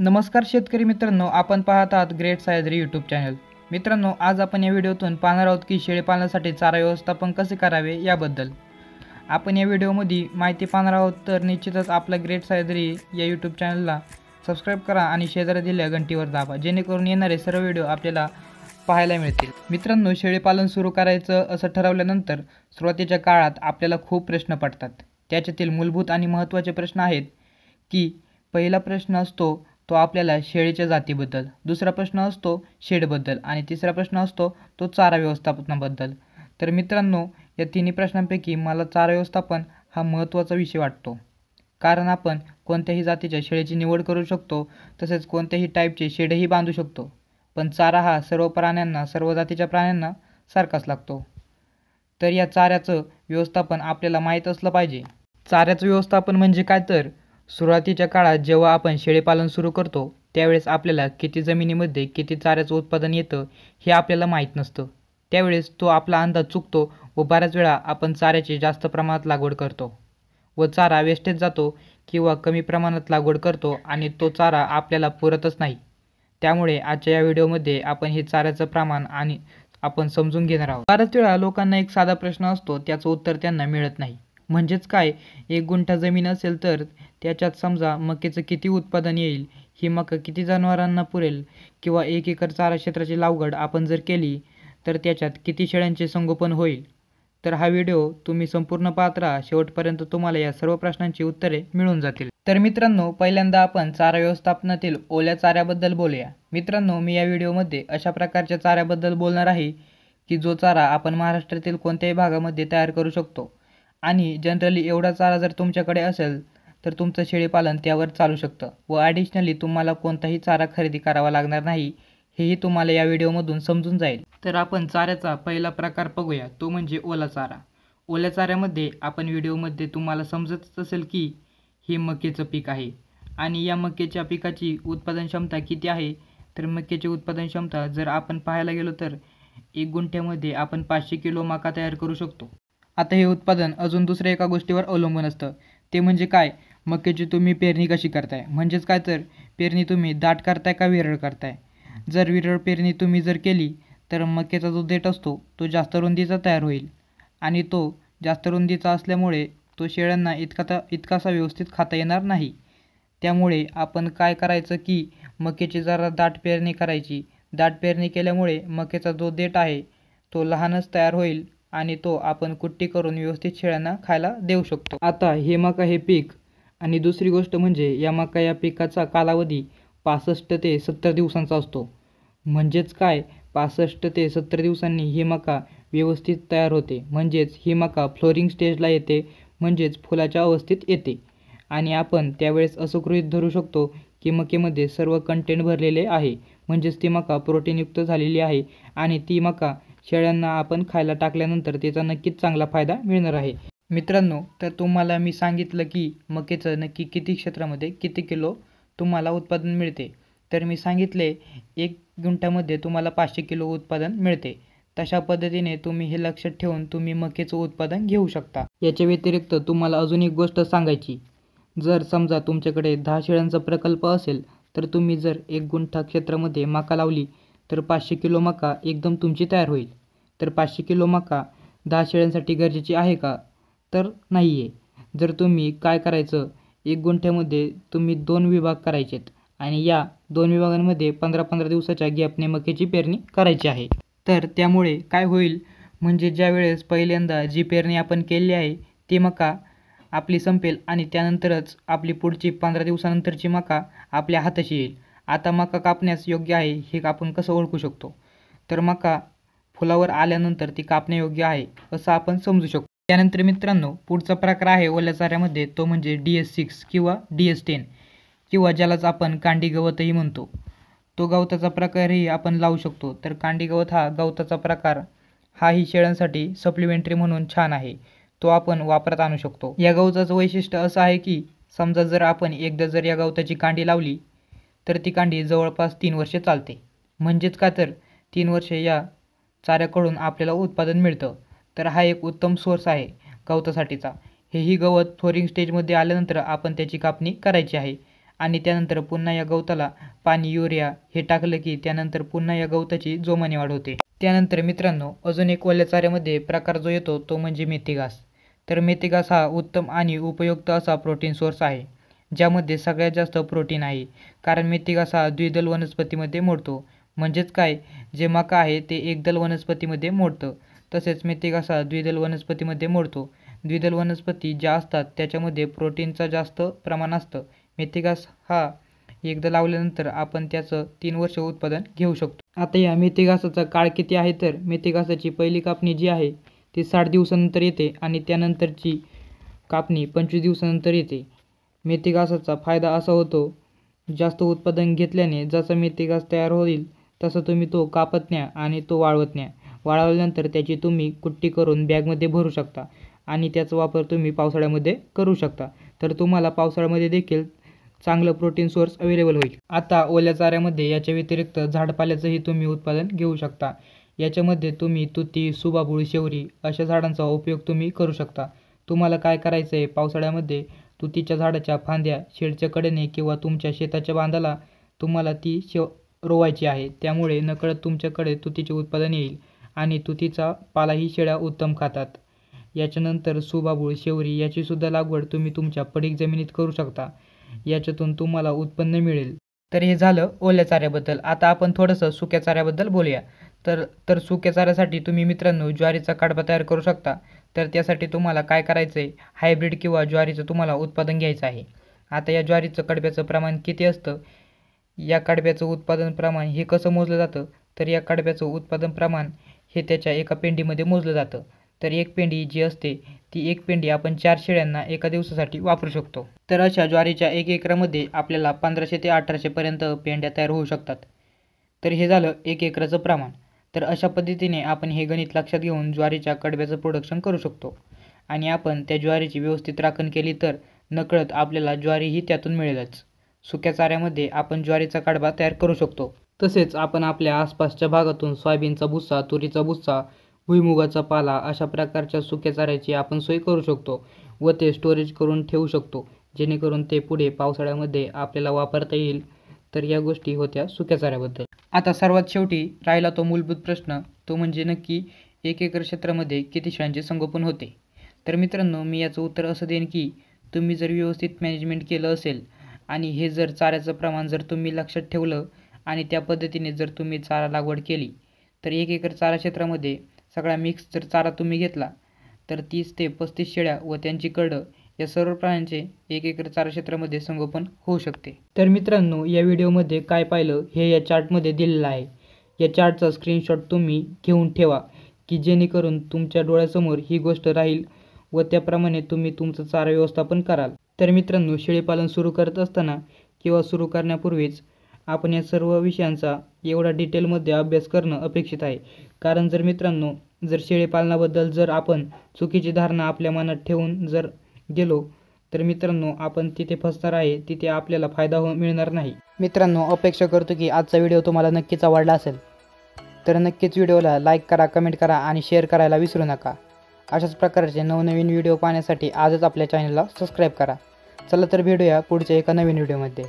नमस्कार शेतकरी मित्रांनो आपण पाहत आहात ग्रेट सायद्री यूट्यूब चॅनल मित्रांनो आज आपण या व्हिडिओतून पाहणार आहोत की शेळीपालनासाठी चारा व्यवस्थापन कसे करावे याबद्दल आपण या व्हिडिओमध्ये माहिती पाहणार आहोत तर निश्चितच आपला ग्रेट सायद्री या यूट्यूब चॅनलला सबस्क्राईब करा आणि शेजारी दिल्या घंटीवर दाबा जेणेकरून येणारे सर्व व्हिडिओ आपल्याला पाहायला मिळतील मित्रांनो शेळीपालन सुरू करायचं असं ठरवल्यानंतर सुरुवातीच्या काळात आपल्याला खूप प्रश्न पडतात त्याच्यातील मूलभूत आणि महत्त्वाचे प्रश्न आहेत की पहिला प्रश्न असतो तो आपल्याला शेळीच्या जातीबद्दल दुसरा प्रश्न असतो शेडबद्दल आणि तिसरा प्रश्न असतो तो चारा व्यवस्थापनाबद्दल तर मित्रांनो या तिन्ही प्रश्नांपैकी मला चारा व्यवस्थापन हा महत्त्वाचा विषय वाटतो कारण आपण कोणत्याही जातीच्या शेळीची निवड करू शकतो तसेच कोणत्याही टाईपचे शेडही बांधू शकतो पण चारा हा सर्व प्राण्यांना सर्व जातीच्या प्राण्यांना सारखाच लागतो तर या चाऱ्याचं व्यवस्थापन आपल्याला माहीत असलं पाहिजे चाऱ्याचं व्यवस्थापन म्हणजे काय तर सुरुवातीच्या काळात जेव्हा आपण शेळीपालन सुरू करतो त्यावेळेस आपल्याला किती जमिनीमध्ये किती चाऱ्याचं उत्पादन येतं हे आपल्याला माहीत नसतं त्यावेळेस तो आपला अंदाज चुकतो व बऱ्याच वेळा आपण चाऱ्याची जास्त प्रमाणात लागवड करतो व चारा वेस्टेज जातो किंवा कमी प्रमाणात लागवड करतो आणि तो चारा आपल्याला पुरतच नाही त्यामुळे आजच्या या व्हिडिओमध्ये आपण हे चाऱ्याचं प्रमाण आणि आपण समजून घेणार आहोत बऱ्याच वेळा लोकांना एक साधा प्रश्न असतो त्याचं उत्तर त्यांना मिळत नाही म्हणजेच काय एक गुंठा जमीन असेल तर त्याच्यात समजा मकेचं किती उत्पादन येईल ही मका किती जनावरांना पुरेल किंवा एक एकर चारा क्षेत्राची लावगड आपण जर केली तर त्याच्यात किती शेळ्यांचे संगोपन होईल तर हा व्हिडिओ तुम्ही संपूर्ण पाहत राहा शेवटपर्यंत तुम्हाला या सर्व प्रश्नांची उत्तरे मिळून जातील तर मित्रांनो पहिल्यांदा आपण चारा व्यवस्थापनातील ओल्या चाऱ्याबद्दल बोलूया मित्रांनो मी या व्हिडिओमध्ये अशा प्रकारच्या चाऱ्याबद्दल बोलणार आहे की जो चारा आपण महाराष्ट्रातील कोणत्याही भागामध्ये तयार करू शकतो आणि जनरली एवढा चारा जर तुमच्याकडे असेल तर तुमचं शेळीपालन त्यावर चालू शकतं व ॲडिशनली तुम्हाला कोणताही चारा खरेदी करावा लागणार नाही हेही तुम्हाला या व्हिडिओमधून समजून जाईल तर आपण चाऱ्याचा पहिला प्रकार बघूया तो म्हणजे ओला चारा ओल्या चाऱ्यामध्ये आपण व्हिडिओमध्ये तुम्हाला समजतच असेल की हे मक्याचं पीक आहे आणि या मक्याच्या पिकाची उत्पादन क्षमता किती आहे तर मक्याची उत्पादन क्षमता जर आपण पाहायला गेलो तर एक गुंठ्यामध्ये आपण पाचशे किलो मका तयार करू शकतो आता हे उत्पादन अजून दुसऱ्या एका गोष्टीवर अवलंबून असतं ते म्हणजे काय मक्याची तुम्ही पेरणी कशी करताय म्हणजेच काय तर पेरणी तुम्ही दाट करताय का विरळ करताय जर विरळ पेरणी तुम्ही जर केली तर मक्याचा जो देठ असतो तो जास्त रुंदीचा तयार होईल आणि तो जास्त रुंदीचा असल्यामुळे तो शेळ्यांना इतका ता इतकासा व्यवस्थित खाता येणार नाही त्यामुळे आपण काय करायचं की मक्याची जरा दाट पेरणी करायची दाट पेरणी केल्यामुळे मक्याचा जो देठ आहे तो लहानच तयार होईल आणि तो आपण कुट्टी करून व्यवस्थित शेळ्यांना खायला देऊ शकतो आता हे मका हे पीक आणि दुसरी गोष्ट म्हणजे या मका या पिकाचा कालावधी पासष्ट ते सत्तर दिवसांचा असतो म्हणजेच काय पासष्ट ते सत्तर दिवसांनी ही मका व्यवस्थित तयार होते म्हणजेच ही मका फ्लोरिंग स्टेजला येते म्हणजेच फुलाच्या अवस्थेत येते आणि आपण त्यावेळेस असं गृहीत धरू शकतो की मकेमध्ये सर्व कंटेंट भरलेले आहे म्हणजेच ती मका प्रोटीनयुक्त झालेली आहे आणि ती मका शेळ्यांना आपण खायला टाकल्यानंतर त्याचा नक्कीच चांगला फायदा मिळणार आहे मित्रांनो तर तुम्हाला मी सांगितलं की मकेचं नक्की किती क्षेत्रामध्ये किती किलो तुम्हाला उत्पादन मिळते तर मी सांगितले एक गुंठामध्ये तुम्हाला पाचशे किलो उत्पादन मिळते तशा पद्धतीने तुम्ही हे लक्षात ठेवून तुम्ही मकेचं उत्पादन घेऊ शकता याच्या व्यतिरिक्त तुम्हाला अजून एक गोष्ट सांगायची जर समजा तुमच्याकडे दहा शेळ्यांचा प्रकल्प असेल तर तुम्ही जर एक गुंठा क्षेत्रामध्ये मका लावली तर पाचशे किलो मका एकदम तुमची तयार होईल तर पाचशे किलो मका दहा शेळ्यांसाठी गरजेची आहे का तर नाही आहे जर तुम्ही काय करायचं एक गुंठ्यामध्ये तुम्ही दोन विभाग करायचे आणि या दोन विभागांमध्ये पंधरा पंधरा दिवसाच्या गॅपने मक्याची पेरणी करायची आहे तर त्यामुळे काय होईल म्हणजे ज्या वेळेस पहिल्यांदा जी पेरणी आपण केली आहे ती मका आपली संपेल आणि त्यानंतरच आपली पुढची पंधरा दिवसानंतरची मका आपल्या हाताशी येईल आता मका कापण्यास योग्य आहे हे आपण कसं ओळखू शकतो तर मका फुलावर आल्यानंतर ती कापण्यायोग्य आहे असं आपण समजू शकतो त्यानंतर मित्रांनो पुढचा प्रकार आहे ओल्या चाऱ्यामध्ये तो म्हणजे डी एस सिक्स किंवा डी एस टेन किंवा ज्यालाच आपण कांडी गवतही म्हणतो तो गवताचा प्रकारही आपण लावू शकतो तर कांडी गवत हा गवताचा प्रकार हाही शेळ्यांसाठी सप्लिमेंटरी म्हणून छान आहे तो आपण वापरात आणू शकतो या गवताचं वैशिष्ट्य असं आहे की समजा जर आपण एकदा जर या गवताची कांडी लावली तर ती कांडी जवळपास तीन वर्षे चालते म्हणजेच का तर तीन वर्षे या चाऱ्याकडून आपल्याला उत्पादन मिळतं तर हा एक उत्तम सोर्स आहे गवतासाठीचा हेही गवत फ्लोरिंग स्टेजमध्ये आल्यानंतर आपण त्याची कापणी करायची आहे आणि त्यानंतर पुन्हा या गवताला पाणी युरिया हे टाकलं की त्यानंतर पुन्हा या गवताची जोमाने वाढ होते त्यानंतर मित्रांनो अजून एक वल्याचाऱ्यामध्ये चाऱ्यामध्ये प्रकार जो येतो तो म्हणजे मेथी घास तर मेथी घास हा उत्तम आणि उपयुक्त असा प्रोटीन सोर्स आहे ज्यामध्ये सगळ्यात जास्त प्रोटीन आहे कारण मेथी घास हा द्विदल वनस्पतीमध्ये मोडतो म्हणजेच काय जे मका आहे ते एकदल वनस्पतीमध्ये मोडतं तसेच मेथिकासा द्विदल वनस्पतीमध्ये मोडतो द्विदल वनस्पती ज्या असतात त्याच्यामध्ये प्रोटीनचा जास्त प्रमाण असतं घास हा एकदा लावल्यानंतर आपण त्याचं तीन वर्ष उत्पादन घेऊ शकतो आता या मेथिकासाचा काळ किती आहे तर घासाची पहिली कापणी जी आहे ती साठ दिवसानंतर येते आणि त्यानंतरची कापणी पंचवीस दिवसानंतर येते घासाचा फायदा असा होतो जास्त उत्पादन घेतल्याने जसा घास तयार होईल तसा तुम्ही तो कापत न्या आणि तो वाळवत न्या वाळवल्यानंतर त्याची तुम्ही कुट्टी करून बॅगमध्ये भरू शकता आणि त्याचा वापर तुम्ही पावसाळ्यामध्ये करू शकता तर तुम्हाला पावसाळ्यामध्ये देखील चांगलं प्रोटीन सोर्स अवेलेबल होईल आता ओल्या चाऱ्यामध्ये याच्या व्यतिरिक्त झाडपाल्याचंही तुम्ही उत्पादन घेऊ शकता याच्यामध्ये तुम्ही तुती सुबाबुळ शेवरी अशा झाडांचा उपयोग तुम्ही करू शकता तुम्हाला काय करायचं आहे पावसाळ्यामध्ये तुतीच्या झाडाच्या फांद्या शेडच्या कडेने किंवा तुमच्या शेताच्या बांधाला तुम्हाला ती शेव रोवायची आहे त्यामुळे नकळत तुमच्याकडे तुतीचे उत्पादन येईल आणि तुतीचा पालाही शेळ्या उत्तम खातात याच्यानंतर सुबाबूळ शेवरी याचीसुद्धा लागवड तुम्ही तुमच्या पडीक जमिनीत करू शकता याच्यातून तुम्हाला उत्पन्न मिळेल तर हे झालं ओल्या चाऱ्याबद्दल आता आपण थोडंसं सुक्या चाऱ्याबद्दल बोलूया तर तर सुक्या चाऱ्यासाठी तुम्ही मित्रांनो ज्वारीचा काडबा तयार करू शकता तर त्यासाठी तुम्हाला काय करायचं आहे हायब्रीड किंवा ज्वारीचं तुम्हाला उत्पादन घ्यायचं आहे आता या ज्वारीचं कडब्याचं प्रमाण किती असतं या कडब्याचं उत्पादन प्रमाण हे कसं मोजलं जातं तर या कडब्याचं उत्पादन प्रमाण हे त्याच्या एका पेंडीमध्ये मोजलं जातं तर एक पेंडी जी असते ती एक पेंडी आपण चार शेळ्यांना एका दिवसासाठी वापरू शकतो तर अशा ज्वारीच्या एक एकरामध्ये आपल्याला पंधराशे ते अठराशेपर्यंत पेंड्या तयार होऊ शकतात तर हे झालं एक एकराचं प्रमाण तर अशा पद्धतीने आपण हे गणित लक्षात घेऊन ज्वारीच्या कडव्याचं प्रोडक्शन करू शकतो आणि आपण त्या ज्वारीची व्यवस्थित राखण केली तर नकळत आपल्याला ज्वारीही त्यातून मिळेलच सुक्या चाऱ्यामध्ये आपण ज्वारीचा कडबा तयार करू शकतो तसेच आपण आपल्या आसपासच्या भागातून सोयाबीनचा भुसा तुरीचा भुसा भुईमुगाचा पाला अशा प्रकारच्या सुक्या चाऱ्याची आपण सोय करू शकतो व ते स्टोरेज करून ठेवू शकतो जेणेकरून ते पुढे पावसाळ्यामध्ये आपल्याला वापरता येईल तर या गोष्टी होत्या सुक्या चाऱ्याबद्दल आता सर्वात शेवटी राहिला तो मूलभूत प्रश्न तो म्हणजे नक्की एक एकर क्षेत्रामध्ये किती शाळांचे संगोपन होते तर मित्रांनो मी याचं उत्तर असं देईन की तुम्ही जर व्यवस्थित मॅनेजमेंट केलं असेल आणि हे जर चाऱ्याचं प्रमाण जर तुम्ही लक्षात ठेवलं आणि त्या पद्धतीने जर तुम्ही चारा लागवड केली तर एक एकर चारा क्षेत्रामध्ये सगळा मिक्स जर चारा तुम्ही घेतला तर तीस ते पस्तीस शेळ्या व त्यांची कडं या सर्व प्राण्यांचे एक एकर चारा क्षेत्रामध्ये संगोपन होऊ शकते तर मित्रांनो या व्हिडिओमध्ये काय पाहिलं हे या चार्टमध्ये दिलेलं आहे या चार्टचा स्क्रीनशॉट तुम्ही घेऊन ठेवा की जेणेकरून तुमच्या डोळ्यासमोर ही गोष्ट राहील व त्याप्रमाणे तुम्ही तुमचं चारा व्यवस्थापन कराल तर मित्रांनो शेळीपालन सुरू करत असताना किंवा सुरू करण्यापूर्वीच आपण या सर्व विषयांचा एवढा डिटेलमध्ये अभ्यास करणं अपेक्षित आहे कारण जर मित्रांनो जर शेळीपालनाबद्दल जर आपण चुकीची धारणा आपल्या मनात ठेवून जर गेलो तर मित्रांनो आपण तिथे फसणार आहे तिथे आपल्याला फायदा हो मिळणार नाही मित्रांनो अपेक्षा करतो की आजचा व्हिडिओ तुम्हाला नक्कीच आवडला असेल तर नक्कीच व्हिडिओला लाईक करा कमेंट करा आणि शेअर करायला विसरू नका अशाच प्रकारचे नवनवीन व्हिडिओ पाहण्यासाठी आजच आपल्या चॅनलला सबस्क्राईब करा चला तर भेटूया पुढच्या एका नवीन व्हिडिओमध्ये